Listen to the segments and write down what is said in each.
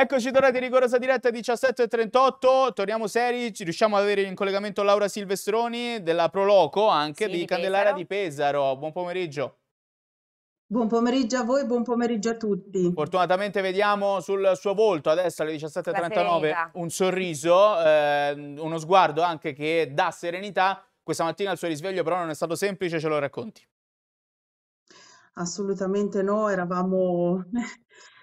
Eccoci tornati rigorosa diretta 17.38, torniamo seri, ci riusciamo ad avere in collegamento Laura Silvestroni della Proloco anche sì, di, di Candelaria di Pesaro, buon pomeriggio. Buon pomeriggio a voi, buon pomeriggio a tutti. Fortunatamente vediamo sul suo volto adesso alle 17.39 un sorriso, eh, uno sguardo anche che dà serenità. Questa mattina il suo risveglio però non è stato semplice, ce lo racconti. Assolutamente no, eravamo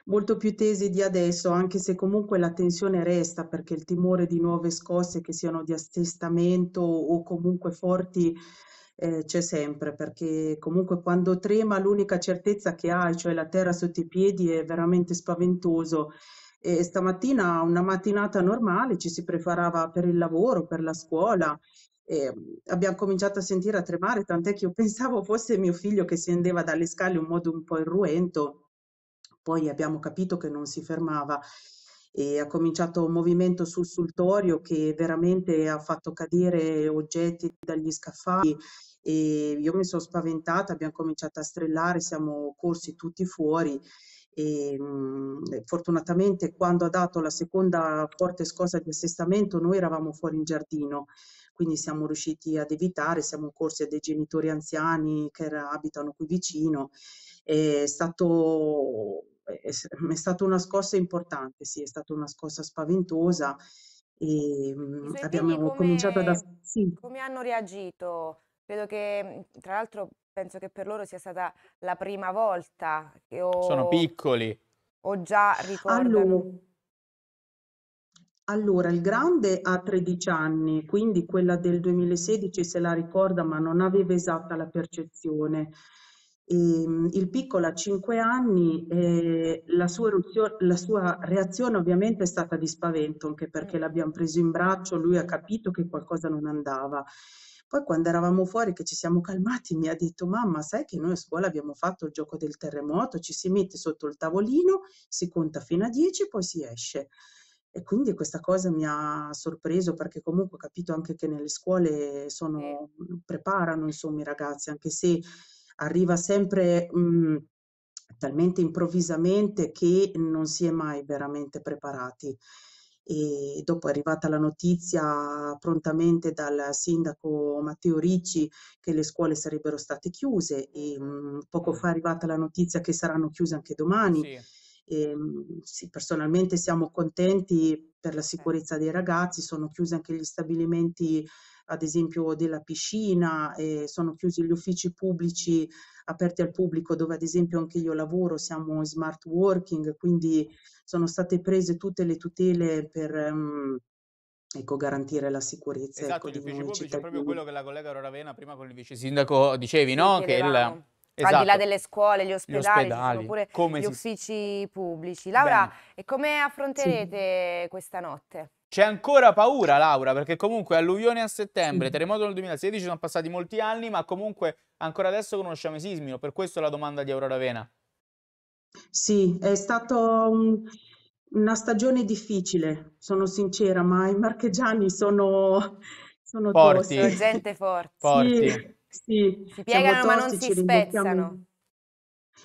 molto più tese di adesso, anche se comunque la tensione resta perché il timore di nuove scosse che siano di assestamento o comunque forti eh, c'è sempre, perché comunque quando trema l'unica certezza che hai, cioè la terra sotto i piedi, è veramente spaventoso. E stamattina, una mattinata normale, ci si preparava per il lavoro, per la scuola. E mm, abbiamo cominciato a sentire a tremare, tant'è che io pensavo fosse mio figlio che si scendeva dalle scale in modo un po' irruento poi abbiamo capito che non si fermava e ha cominciato un movimento sul sultorio che veramente ha fatto cadere oggetti dagli scaffali e io mi sono spaventata, abbiamo cominciato a strillare, siamo corsi tutti fuori mm, e fortunatamente quando ha dato la seconda forte scossa di assestamento noi eravamo fuori in giardino quindi siamo riusciti ad evitare, siamo corsi a dei genitori anziani che abitano qui vicino, è stato è, stata una scossa importante, sì, è stata una scossa spaventosa e ehm, cioè, abbiamo come, cominciato da... Sì. Come hanno reagito? Vedo che mhmm, tra l'altro penso che per loro sia stata la prima volta che ho... Sono piccoli. O già ricordano... Allora, allora, il grande ha 13 anni, quindi quella del 2016 se la ricorda ma non aveva esatta la percezione. Ehm, il piccolo ha 5 anni e la sua, la sua, reazione ovviamente è stata di spavento, anche perché mm. l'abbiamo preso in braccio, lui ha capito che qualcosa non andava. Poi quando eravamo fuori che ci siamo calmati mi ha detto mamma sai che noi a scuola abbiamo fatto il gioco del terremoto, ci si mette sotto il tavolino, si conta fino a 10 poi si esce. E quindi questa cosa mi ha sorpreso perché comunque ho capito anche che nelle scuole sono, preparano insomma, i ragazzi, anche se arriva sempre mh, mhmm, talmente improvvisamente che non si è mai veramente preparati. E dopo è arrivata la notizia prontamente dal sindaco Matteo Ricci che le scuole sarebbero state chiuse e mhmm, mh, poco fa è arrivata la notizia che saranno chiuse anche domani. Sì. E, ehm, sì, personalmente siamo contenti per la eh. sicurezza dei ragazzi, sono chiusi anche gli stabilimenti ad esempio della piscina, eh, sono chiusi gli uffici pubblici aperti al pubblico dove ad esempio anche io lavoro, siamo in smart working, quindi sono state prese tutte le tutele per... Um, ecco, garantire la sicurezza. Ecco, esatto, ecco, gli uffici pubblici è proprio quello che la collega Roravena prima con il vice sindaco dicevi, no? Che il, Esatto. Al di là esatto. delle scuole, gli ospedali, gli ospedali. pure come gli si... uffici pubblici. Laura, Bene. e come affronterete sì. questa notte? C'è ancora paura, Laura, perché comunque alluvione a settembre, mm. terremoto nel 2016, sono passati molti anni, ma comunque ancora adesso conosciamo i sismi, per questo la domanda di Aurora Vena. Sì, è stata una stagione difficile, sono sincera, ma i marchegiani sono, sono forti. Tosti. gente forte. Forti. Sì, sì. Si piegano tosti, ma non si spezzano.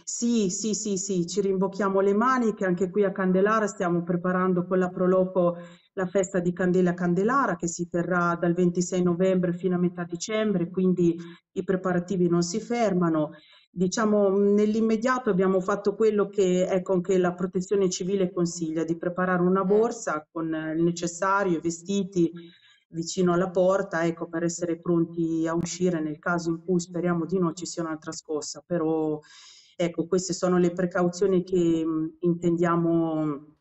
Sì, sì, sì, sì, ci rimbocchiamo le maniche, anche qui a Candelara stiamo preparando con la Proloco la festa di Candela Candelara che si terrà dal 26 novembre fino a metà dicembre, quindi i preparativi non si fermano. Diciamo nell'immediato abbiamo fatto quello che, ecco, che la protezione civile consiglia, di preparare una mm. borsa con il necessario, i vestiti vicino alla porta, ecco, per essere pronti a uscire nel caso in cui speriamo di non ci sia un'altra scossa, però ecco, queste sono le precauzioni che mm, intendiamo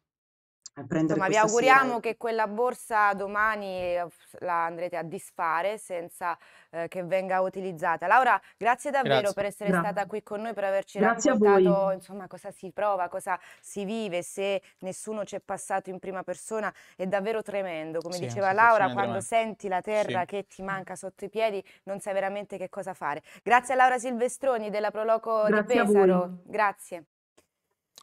Insomma, vi auguriamo sera. che quella borsa domani eh, la andrete a disfare senza eh, che venga utilizzata. Laura, grazie davvero grazie. per essere grazie. stata qui con noi, per averci grazie raccontato insomma, cosa si prova, cosa si vive, se nessuno ci è passato in prima persona. È davvero tremendo, come sì, diceva Laura, quando senti la terra sì. che ti manca sotto i piedi non sai veramente che cosa fare. Grazie a Laura Silvestroni della Proloco di Pesaro. Grazie.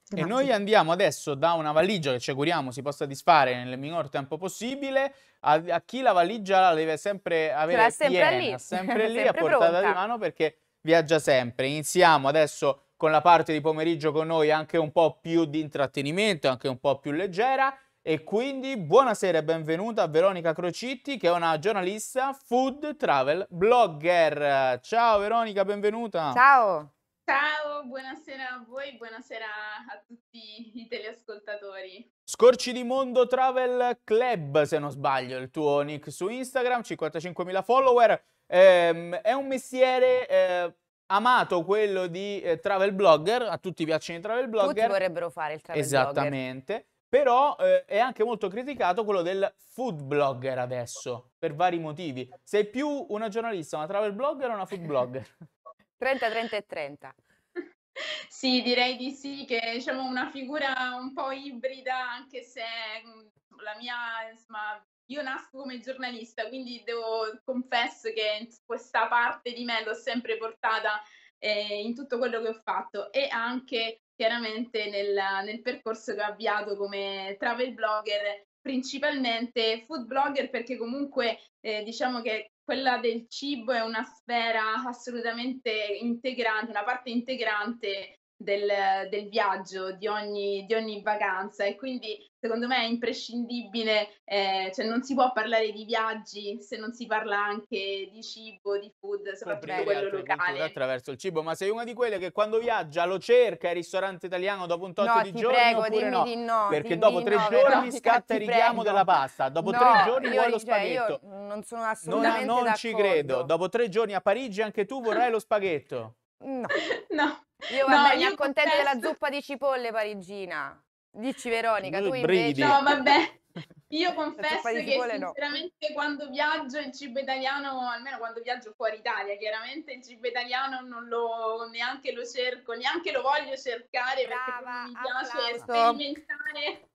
E esatto. noi andiamo adesso da una valigia che ci auguriamo si possa disfare nel minor tempo possibile a, a chi la valigia la deve sempre avere cioè, piena, sempre lì, sempre lì sempre a portata pronta. di mano perché viaggia sempre. Iniziamo adesso con la parte di pomeriggio con noi anche un po' più di intrattenimento, anche un po' più leggera. E quindi buonasera e benvenuta a Veronica Crocitti, che è una giornalista food travel blogger. Ciao Veronica, benvenuta. Ciao. Ciao, buonasera a voi, buonasera a tutti i teleascoltatori. Scorci di Mondo Travel Club, se non sbaglio, il tuo nick su Instagram, 55.000 follower. Eh, è un mestiere eh, amato quello di eh, travel blogger, a tutti piacciono i travel blogger. Tutti vorrebbero fare il travel Esattamente. blogger. Esattamente. Però eh, è anche molto criticato quello del food blogger adesso, per vari motivi. Sei più una giornalista, una travel blogger o una food blogger? 30, 30 e 30. Sì, direi di sì, che è diciamo, una figura un po' ibrida, anche se mhmm, la mia, insomma, io nasco come giornalista, quindi devo, confesso che questa parte di me l'ho sempre portata eh, in tutto quello che ho fatto e anche chiaramente nel, nel percorso che ho avviato come travel blogger principalmente food blogger perché comunque eh, diciamo che quella del cibo è una sfera assolutamente integrante, una parte integrante del, del viaggio, di ogni, di ogni, vacanza e quindi secondo me è imprescindibile, eh, cioè non si può parlare di viaggi se non si parla anche di cibo, di food, soprattutto quello locale. Attraverso il cibo, ma sei una di quelle che quando viaggia lo cerca il ristorante italiano dopo un tot no, di giorni prego, oppure no? Di no? Perché dopo tre no, giorni scatta il richiamo prego. della pasta, dopo tre giorni vuoi lo spaghetto. Cioè, non sono assolutamente non, non ci credo, dopo tre giorni a Parigi anche tu vorrai lo spaghetto. No. no. Io vabbè, no, mi accontento penso... della zuppa di cipolle parigina. Dici Veronica, tu invece... No, vabbè. Io confesso che cipolle, sinceramente no. quando viaggio il cibo italiano, almeno quando viaggio fuori Italia, chiaramente il cibo italiano non lo neanche lo cerco, neanche lo voglio cercare Brava, perché mi piace applauso. sperimentare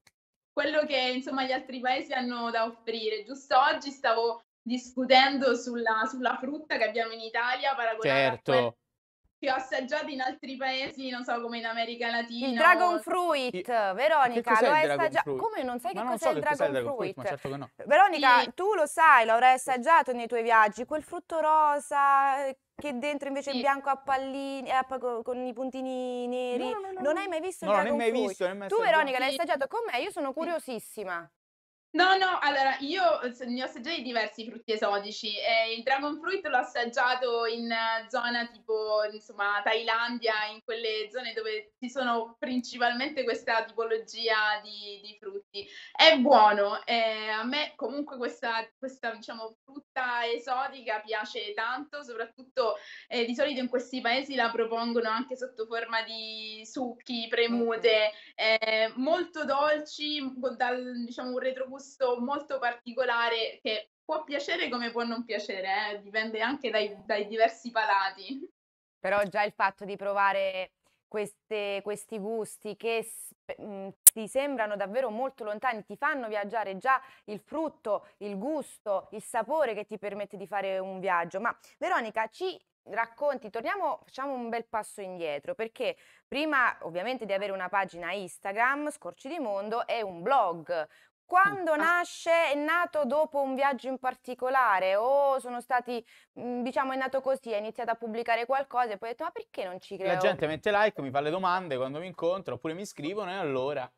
quello che insomma gli altri paesi hanno da offrire. Giusto oggi stavo discutendo sulla, sulla frutta che abbiamo in Italia paragonata certo. a quella che ho assaggiato in altri paesi, non so come in America Latina. Il Dragon Fruit, Veronica, lo hai assaggiato. Come non sai ma che non cos'è, so il, che Dragon cos'è il Dragon Fruit? Certo fruit certo no. Veronica, sì. tu lo sai, l'avrai assaggiato nei tuoi viaggi, quel frutto rosa eh, che dentro invece sì. è bianco a pallini, eh, con i puntini neri. No, no, non hai mai visto il Dragon Fruit? Non l'ho mai visto, Tu Veronica l'hai assaggiato con me, io sono curiosissima. No, no, allora io ne ho assaggiati diversi frutti esotici. Eh, il dragon fruit l'ho assaggiato in eh, zona tipo, insomma, Thailandia, in quelle zone dove ci sono principalmente questa tipologia di, di frutti. È buono, eh, a me comunque questa, questa diciamo, frutta esotica piace tanto, soprattutto eh, di solito in questi paesi la propongono anche sotto forma di succhi, premute, eh, molto dolci, con dal, diciamo, un retrogusto molto particolare che può piacere come può non piacere, eh, dipende anche dai, dai diversi palati. Però già il fatto di provare queste, questi gusti che mh, mm, ti sembrano davvero molto lontani, ti fanno viaggiare già il frutto, il gusto, il sapore che ti permette di fare un viaggio. Ma Veronica, ci racconti, torniamo, facciamo un bel passo indietro, perché prima ovviamente di avere una pagina Instagram, Scorci di Mondo, è un blog, quando ah. nasce è nato dopo un viaggio in particolare o sono stati, mhmm, diciamo, è nato così, ha iniziato a pubblicare qualcosa e poi ha detto ma perché non ci credo La gente mette like, mi fa le domande quando mi incontro oppure mi scrivono e allora...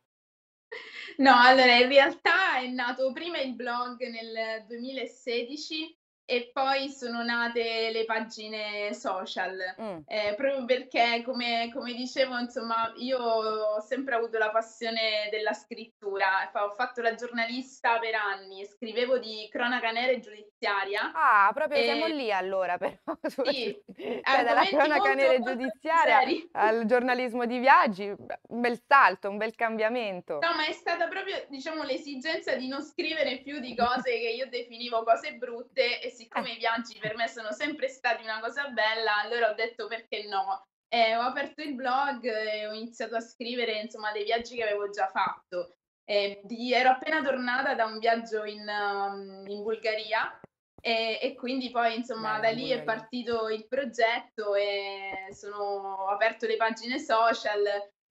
No, allora in realtà è nato prima il blog nel 2016 e poi sono nate le pagine social, mm. eh, proprio perché, come, come, dicevo, insomma, io ho sempre avuto la passione della scrittura, ho fatto la giornalista per anni, scrivevo di cronaca nera e giudiziaria. Ah, proprio e... siamo lì allora, però. Sì, cioè, dalla cronaca nera e giudiziaria seri. al giornalismo di viaggi, un bel salto, un bel cambiamento. No, ma è stata proprio, diciamo, l'esigenza di non scrivere più di cose che io definivo cose brutte e siccome eh. i viaggi per me sono sempre stati una cosa bella, allora ho detto perché no. Eh, ho aperto il blog e ho iniziato a scrivere insomma dei viaggi che avevo già fatto. Eh, di, ero appena tornata da un viaggio in, um, in Bulgaria e, e, quindi poi insomma Beh, da lì è partito il progetto e sono, ho aperto le pagine social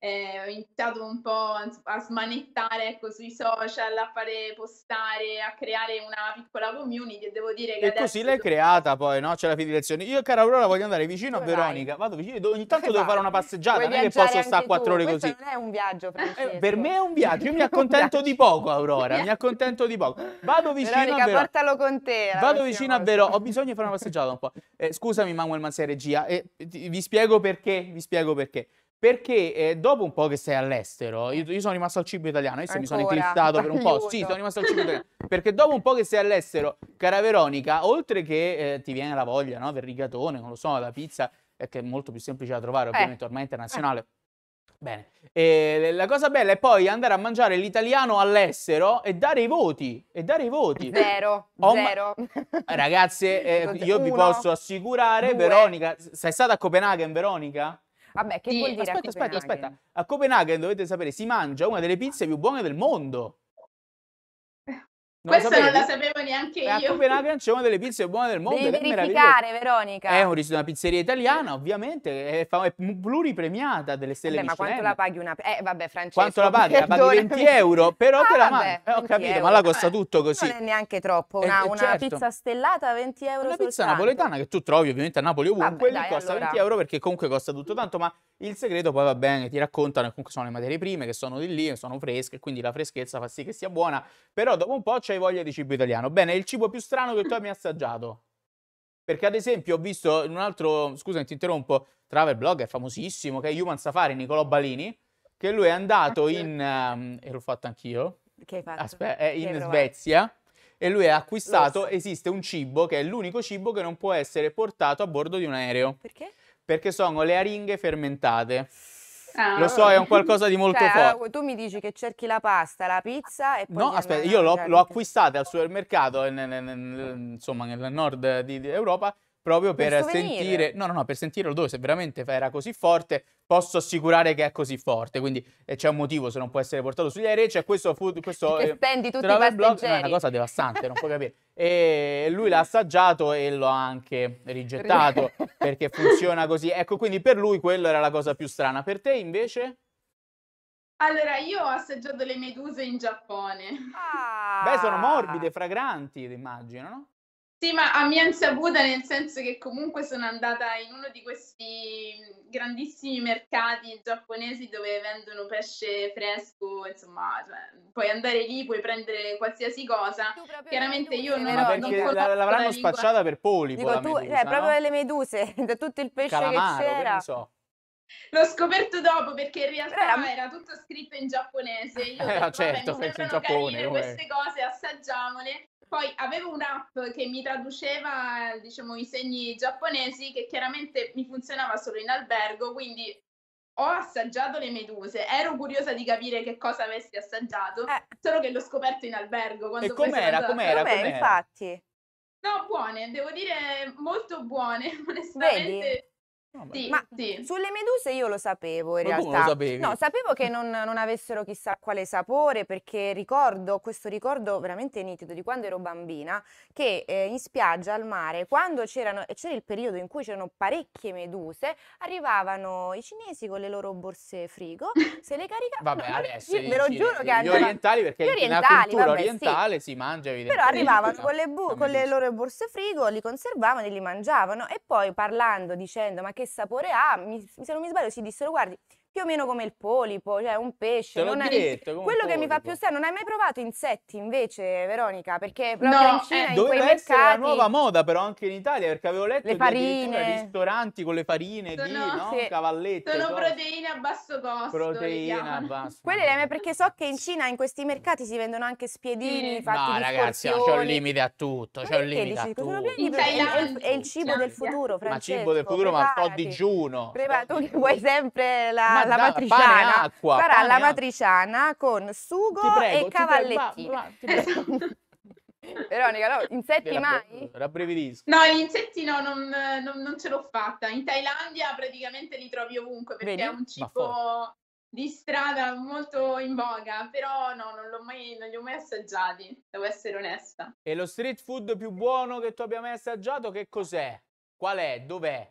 eh, ho iniziato un po' a, smanettare ecco, sui social, a fare postare, a creare una piccola community e devo dire che... E così l'hai tutto... creata poi, no? C'è la filiazione. Io, cara Aurora, voglio andare vicino Dove a Veronica. Vai? Vado vicino, ogni tanto Dove devo vai? fare una passeggiata, non è che posso stare quattro ore Questo così. non è un viaggio, eh, per me è un viaggio, io mi accontento di poco, Aurora, mi accontento di poco. Vado vicino Veronica, a Veronica. portalo con te. Vado vicino a Veronica, ho bisogno di fare una passeggiata un po'. Eh, scusami, Manuel Mansia, regia, eh, vi spiego perché, vi spiego perché. Perché eh, dopo un po' che sei all'estero, eh. io, io, sono rimasto al cibo italiano, adesso mi sono eclissato per un po'. Aiuto. Sì, sono rimasto al cibo italiano. Perché dopo un po' che sei all'estero, cara Veronica, oltre che eh, ti viene la voglia no, del rigatone, non lo so, la pizza, eh, che è molto più semplice da trovare, eh. ovviamente ormai internazionale. Eh. Bene, e la cosa bella è poi andare a mangiare l'italiano all'estero e dare i voti, e dare i voti. Zero, oh, zero. Ma... Ragazze, eh, io Uno, vi posso assicurare, due. Veronica, sei stata a Copenaghen, Veronica? Vabbè, che sì, vuol dire aspetta, aspetta, aspetta. A Copenaghen, dovete sapere, si mangia una delle pizze più buone del mondo. Non Questa non la sapevo neanche io. A Copenaghen c'è una delle pizze buone del mondo. Devi verificare, Veronica. È un, una pizzeria italiana, ovviamente, è, è pluripremiata delle stelle vabbè, Michelin. ma quanto la paghi una... Eh, vabbè, Francesco. Quanto la paghi? La paghi 20 euro, però ah, te la vabbè, mangi. Eh, ho capito, euro. ma la costa vabbè, tutto così. Non è neanche troppo, eh, una, eh, una certo. pizza stellata 20 euro Una pizza napoletana che tu trovi ovviamente a Napoli ovunque, vabbè, dai, costa allora. 20 euro perché comunque costa tutto tanto, ma il segreto poi va bene, ti raccontano comunque sono le materie prime, che sono di lì, sono fresche, quindi la freschezza fa sì che sia buona, però dopo un po' c'è c'hai voglia di cibo italiano. Bene, è il cibo più strano che tu abbia assaggiato. Perché ad esempio ho visto in un altro, scusa ti interrompo, travel blogger famosissimo che è Human Safari, Nicolò Balini, che lui è andato ah, in, um, e l'ho fatto anch'io, che hai fatto? Aspe- è in Svezia e lui ha acquistato, esiste un cibo che è l'unico cibo che non può essere portato a bordo di un aereo. Perché? Perché sono le aringhe fermentate. Ah, lo so, è un qualcosa di molto cioè, forte. tu mi dici che cerchi la pasta, la pizza e poi... No, aspetta, io l'ho, l'ho acquistata al supermercato, in, in, in, insomma, nel nord di, di Europa, proprio per, per sentire, no, no, no, per sentire l'odore, se veramente era così forte, posso assicurare che è così forte, quindi eh, c'è un motivo se non può essere portato sugli aerei, c'è questo food, questo eh, spendi eh, tutti i blog, no, è una cosa devastante, non puoi capire. E lui l'ha assaggiato e lo ha anche rigettato perché funziona così. Ecco, quindi per lui quello era la cosa più strana. Per te invece? Allora, io ho assaggiato le meduse in Giappone. Ah. Beh, sono morbide, fragranti, immagino, no? Sì, ma a mia insaputa, nel senso che comunque sono andata in uno di questi grandissimi mercati giapponesi dove vendono pesce fresco, insomma, cioè, puoi andare lì, puoi prendere qualsiasi cosa. Chiaramente io non ho perché non la, l'avranno la spacciata per poli, Dico, tu, medusa, cioè, no? proprio delle meduse, da tutto il pesce Calamaro, che c'era. Che L'ho scoperto dopo perché in realtà era... era, tutto scritto in giapponese. Io eh, certo, vabbè, mi in Giappone, queste cose, assaggiamole. Poi avevo un'app che mi traduceva, diciamo, i segni giapponesi che chiaramente mi funzionava solo in albergo, quindi ho assaggiato le meduse, ero curiosa di capire che cosa avessi assaggiato, eh. solo che l'ho scoperto in albergo. Quando e com'era, com'era, com'era, com'era? infatti. No, buone, devo dire molto buone, onestamente. Vedi? No, sì, ma sì. sulle meduse io lo sapevo in ma realtà. No, sapevo che non, non, avessero chissà quale sapore perché ricordo, questo ricordo veramente nitido di quando ero bambina, che eh, in spiaggia al mare, quando c'erano, e c'era il periodo in cui c'erano parecchie meduse, arrivavano i cinesi con le loro borse frigo, se le caricavano. Vabbè, no, adesso ve lo giuro che gli orientali perché gli orientali, cultura vabbè, orientale sì. si mangia evidentemente. Però arrivavano con le, con le loro borse frigo, li conservavano e li mangiavano e poi parlando dicendo ma che che sapore ha, mi, se non mi sbaglio si dissero guardi più o meno come il polipo, cioè un pesce. Te l'ho non detto, è... Quello che mi fa più strano, non hai mai provato insetti invece, Veronica? Perché proprio no, in eh, Cina, eh, in quei mercati... una nuova moda però anche in Italia, perché avevo letto le farine. ristoranti con le farine sono, di no? sì. cavallette. Sono cose. proteine a basso costo. Proteina a diciamo. basso. costo. Quelle le perché so che in Cina in questi mercati si vendono anche spiedini sì. fatti no, di ragazzi, No, c'è un limite a tutto, c'è un limite dici, a tutto. È il cibo del futuro, Francesco. Ma cibo del futuro, ma sto a digiuno. Tu che vuoi sempre la alla da, matriciana. Acqua, farà la matriciana con sugo prego, e cavallettini. Veronica, no, insetti mai? Rabbrividisco. No, gli insetti no, non, non, non ce l'ho fatta. In Thailandia praticamente li trovi ovunque perché Vedi? è un cibo di strada molto in voga, però no, non, mai, non, li ho mai assaggiati, devo essere onesta. E lo street food più buono che tu abbia mai assaggiato che cos'è? Qual è? Dov'è?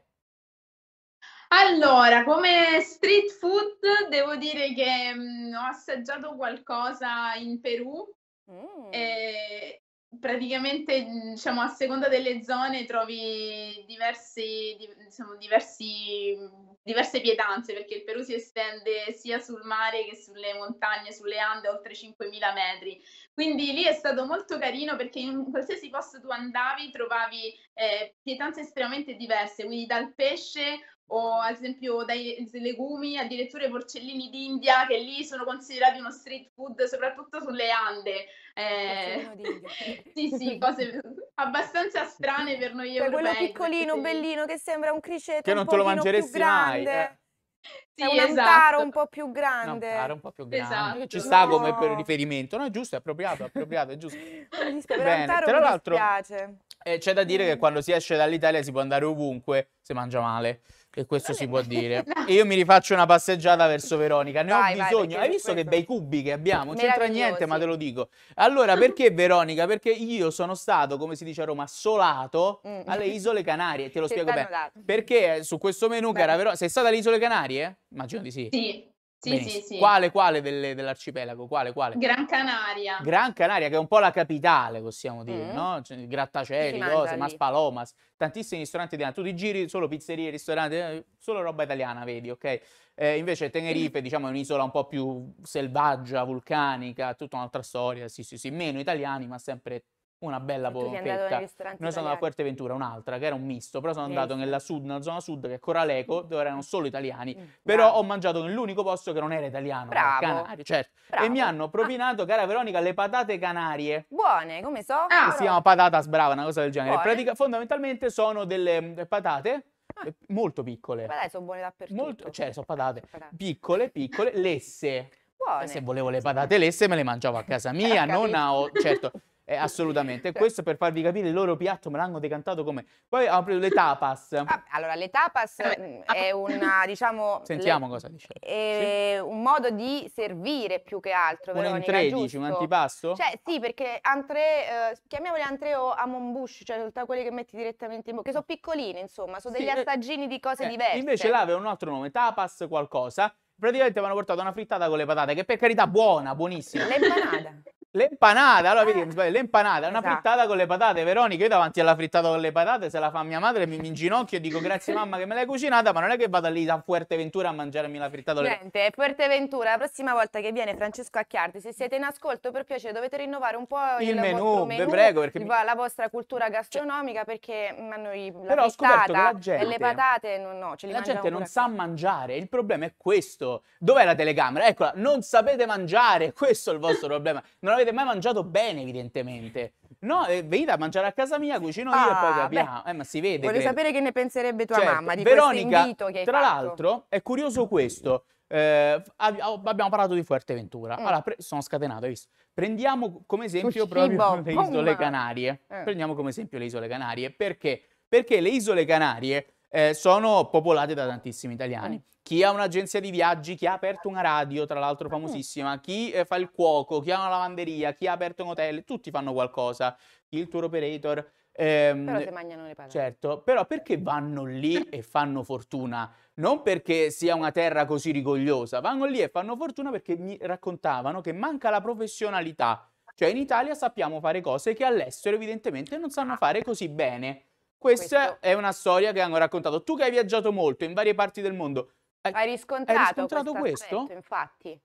Allora, come street food devo dire che mh, mm, ho assaggiato qualcosa in Perù. Mm. E praticamente, mm, diciamo, a seconda delle zone trovi diversi, di, diciamo, diversi, mm, diverse pietanze, perché il Perù si estende sia sul mare che sulle montagne, sulle Ande, oltre 5.000 metri. Quindi lì è stato molto carino perché in qualsiasi posto tu andavi trovavi eh, pietanze estremamente diverse, quindi dal pesce o ad esempio dai legumi, addirittura i porcellini d'India che lì sono considerati uno street food, soprattutto sulle Ande. Eh, sì, sì, cose abbastanza strane per noi cioè, europei. Quello piccolino, bellino, che sembra un criceto Che non te lo mangeresti mai. Eh. Sì, un esatto. antaro un po' più grande. Un antaro un po' più grande. Esatto. Ci sta no. come per riferimento. No, è giusto, è appropriato, è appropriato, è giusto. Bene. Tra l'altro, eh, c'è da dire che mm. quando si esce dall'Italia si può andare ovunque se mangia male che questo si può dire. E io mi rifaccio una passeggiata verso Veronica, ne vai, ho bisogno. Vai, Hai visto questo... che bei cubi che abbiamo? Non c'entra niente, ma te lo dico. Allora, perché Veronica? Perché io sono stato, come si dice a Roma, solato mm. alle Isole Canarie, te lo spiego bene. Perché eh, su questo menù, cara Veronica, sei stata alle Isole Canarie? Immagino di sì. Sì. Sì, sì, sì. Quale, quale delle, dell'arcipelago? Quale, quale? Gran Canaria. Gran Canaria, che è un po' la capitale, possiamo dire, mm. no? Cioè, grattacieli, cose, Mas tantissimi ristoranti italiani. Tu ti giri solo pizzerie, ristoranti, eh, solo roba italiana, vedi, ok? Eh, invece Tenerife, mm. diciamo, è un'isola un po' più selvaggia, vulcanica, tutta un'altra storia, sì, sì, sì, meno italiani, ma sempre una bella polpetta. Noi sono a Fuerteventura, un'altra, che era un misto, però sono andato nella, sud, nella zona sud, che è Coraleco, dove erano solo italiani. Mm, però bravo. ho mangiato nell'unico posto che non era italiano, bravo. Canario, certo. Bravo. E mi hanno ah. propinato, cara Veronica, le patate canarie. Buone, come so? Ah, si chiama patata brava, una cosa del genere. Pratica, fondamentalmente sono delle mm, patate Ah. Eh, molto piccole. Ma patate sono buone dappertutto. Molto, cioè, sono patate, patate. piccole, piccole, lesse. Buone. Se volevo le patate lesse me le mangiavo a casa mia, non a... Certo, eh, assolutamente. Questo per farvi capire il loro piatto me l'hanno decantato come. Poi hanno preso le tapas. Ah, allora, le tapas eh, mm, ah, è una, diciamo. Sentiamo le... cosa dice. È sì? un modo di servire più che altro. Un entré, dici, un antipasto? Cioè, sì, perché antré, eh, chiamiamole antré o amombush, cioè tutte quelle che metti direttamente in bocca, che sono piccoline, insomma, sono degli sì, eh, assaggini di cose eh, diverse. Invece là aveva un altro nome, tapas qualcosa praticamente mi hanno portato una frittata con le patate, che per carità buona, buonissima. L'empanada. L'empanata, allora vedi, eh. l'empanata, esatto. una frittata con le patate. Veronica, io davanti alla frittata con le patate, se la fa mia madre, mi, mi inginocchio e dico grazie mamma che me l'hai cucinata, ma non è che vado lì da Fuerteventura a mangiarmi la frittata. con le patate. Niente, Fuerteventura, la prossima volta che viene Francesco Acchiardi, se siete in ascolto, per piacere dovete rinnovare un po' il, il menù, menù, prego, perché mi... la vostra cultura gastronomica, cioè, perché ma mm, noi la Però frittata gente, e le patate, no, no ce li La gente non sa qua. mangiare, il problema è questo. Dov'è la telecamera? Eccola, non sapete mangiare, questo è il vostro problema. Non avete avete mai mangiato bene, evidentemente. No, eh, venite a mangiare a casa mia, cucino io ah, e poi ah, capiamo. Beh, eh, ma si vede. Vorrei sapere che ne penserebbe tua certo. mamma di Veronica, questo invito Tra l'altro, è curioso questo. Eh, abbiamo parlato di Fuerteventura. Mm. Allora, sono scatenato, hai visto? Prendiamo come esempio proprio le isole Canarie. Eh. Prendiamo come esempio le isole Canarie. Perché? Perché le isole Canarie eh, sono popolate da tantissimi italiani. Mm. Chi ha un'agenzia di viaggi, chi ha aperto una radio, tra l'altro mm. famosissima, chi eh, fa il cuoco, chi ha una lavanderia, chi ha aperto un hotel, tutti fanno qualcosa. Il tour operator. Ehm, però si mangiano le patate. Certo, però perché vanno lì e fanno fortuna? Non perché sia una terra così rigogliosa, vanno lì e fanno fortuna perché mi raccontavano che manca la professionalità. Cioè in Italia sappiamo fare cose che all'estero evidentemente non sanno ah. fare così bene. Questa Questo. è una storia che hanno raccontato. Tu che hai viaggiato molto in varie parti del mondo, hai, riscontrato, hai riscontrato questo? Aspetto, infatti.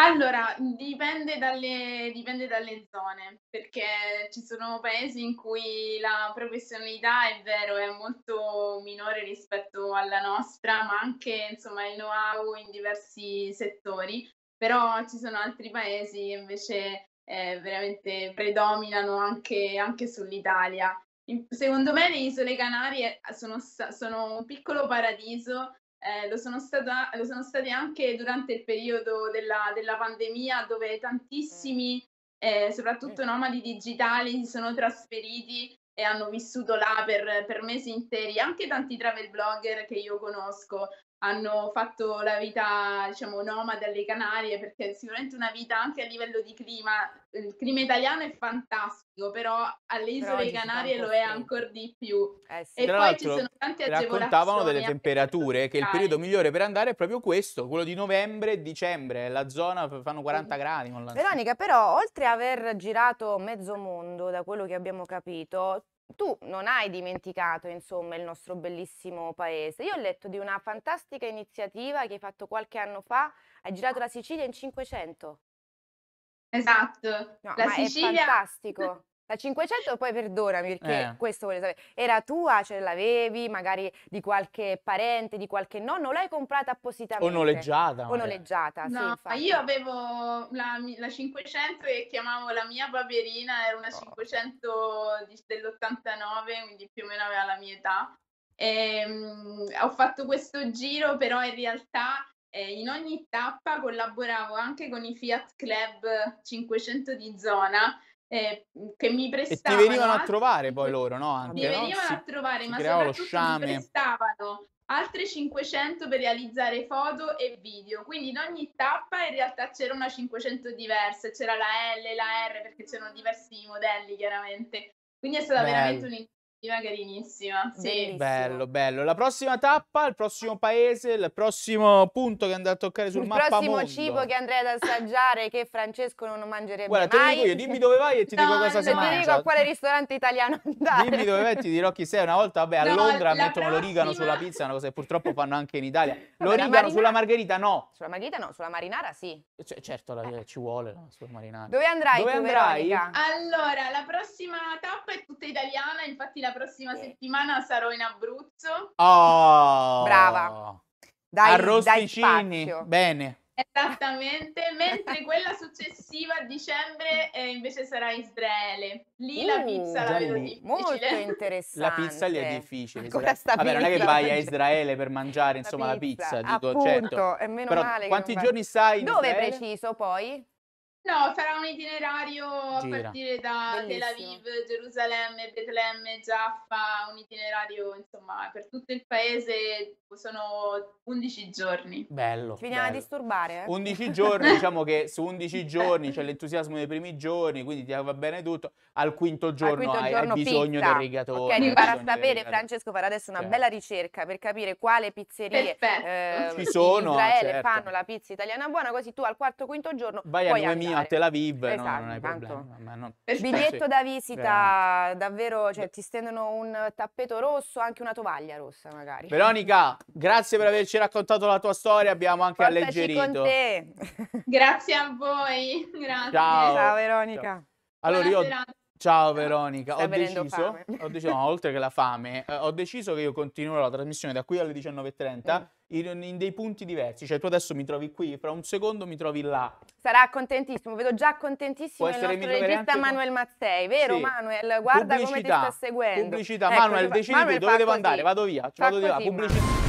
Allora, dipende dalle, dipende dalle, zone, perché ci sono paesi in cui la professionalità è vero, è molto minore rispetto alla nostra, ma anche insomma, il know-how in diversi settori, però ci sono altri paesi che invece eh, veramente predominano anche, anche sull'Italia secondo me le Isole Canarie eh, sono, sono un piccolo paradiso, eh, lo, sono stata, lo, sono state anche durante il periodo della, della pandemia dove tantissimi, eh, soprattutto mm. nomadi digitali, si sono trasferiti e hanno vissuto là per, per, mesi interi, anche tanti travel blogger che io conosco hanno fatto la vita, diciamo, nomade alle Canarie, perché sicuramente una vita anche a livello di clima, il clima italiano è fantastico, però alle isole però Canarie lo è ancora di più. Eh sì. E Tra poi ci sono tante agevolazioni. Raccontavano delle temperature, che il periodo migliore per andare è proprio questo, quello di novembre e dicembre, la zona fanno 40 mm. gradi. Veronica, però, oltre a aver girato mezzo mondo, da quello che abbiamo capito, tu non hai dimenticato, insomma, il nostro bellissimo paese. Io ho letto di una fantastica iniziativa che hai fatto qualche anno fa, hai girato la Sicilia in 500. Esatto. No, la Sicilia... è fantastico. La 500 poi perdonami perché eh. questo volevo sapere. Era tua, ce l'avevi magari di qualche parente, di qualche nonno, l'hai comprata appositamente? O noleggiata. O noleggiata, no, sì, Io avevo la, la, 500 e chiamavo la mia paperina, era una 500 dell'89, quindi più o meno aveva la mia età. E, um, ho fatto questo giro, però in realtà eh, in ogni tappa collaboravo anche con i Fiat Club 500 di zona eh, che mi prestavano. E ti venivano a trovare poi loro, no? Anche, mi venivano no? a trovare, si ma soprattutto mi prestavano altre 500 per realizzare foto e video. Quindi in ogni tappa in realtà c'era una 500 diversa, c'era la L, la R perché c'erano diversi modelli chiaramente. Quindi è stata Bello. veramente carinissima. Sì. Bellissimo. Bello, bello. La prossima tappa, il prossimo paese, il prossimo punto che andrà a toccare sul mappamondo. Il prossimo cibo che andrei ad assaggiare che Francesco non mangerebbe Guarda, te mai. te lo dico io, dimmi dove vai e ti no, dico cosa si mangia. ti dico a quale ristorante italiano andare. Dimmi dove vai e ti dirò chi sei. Una volta, vabbè, no, a Londra mettono prossima... l'origano sulla pizza, una cosa che purtroppo fanno anche in Italia. L'origano marina... sulla margherita no. Sulla margherita no, sulla marinara sì. Eh, C cioè, certo, la, eh. ci vuole la sulla marinara. Dove andrai dove tu, andrai? Veronica? Allora, la prossima tappa è tutta italiana, infatti la la prossima settimana sarò in Abruzzo. Oh, brava. Dai, Arrosticini, dai bene. Esattamente, mentre quella successiva a dicembre eh, invece sarà Israele. Lì uh, la pizza la vedo difficile. Molto interessante. La pizza lì è difficile. Vabbè, pizza. non è che vai a Israele per mangiare, la insomma, pizza. la pizza, dico, certo. Appunto, certo. Però quanti giorni fai... sai Dove Israele? preciso poi? No, sarà un itinerario Gira. a partire da Bellissimo. Tel Aviv, Gerusalemme, Betlemme, Jaffa, un itinerario insomma per tutto il paese, sono 11 giorni. Bello. Ci veniamo a disturbare. Eh? 11 giorni, diciamo che su 11 giorni c'è l'entusiasmo dei primi giorni, quindi ti va bene tutto, al quinto giorno, al quinto hai, giorno hai, bisogno pizza. del rigatore. Ok, ti farà sapere, Francesco farà adesso una certo. bella ricerca per capire quale pizzerie eh, ci sono, in Israele certo. fanno la pizza italiana buona, così tu al quarto o quinto giorno vai puoi a Noemia a Tel Aviv esatto, no, non esatto, hai problemi. non... Biglietto sì, da visita, veramente. davvero, cioè, ti stendono un tappeto rosso, anche una tovaglia rossa magari. Veronica, grazie per averci raccontato la tua storia, abbiamo anche Portaci alleggerito. grazie a voi, grazie. Ciao, Ciao Veronica. Ciao. Allora io... Ciao Veronica, ho deciso, ho deciso no, oltre che la fame, eh, ho deciso che io continuerò la trasmissione da qui alle 19.30 mm in, in, dei punti diversi. Cioè, tu adesso mi trovi qui, fra un secondo mi trovi là. Sarà contentissimo, vedo già contentissimo Può il nostro regista Manuel Mazzei, vero sì. Manuel? Guarda pubblicità, come ti sta seguendo. Pubblicità, ecco, Manuel, decidi Manuel dove devo così. andare, vado via, vado di là, pubblicità.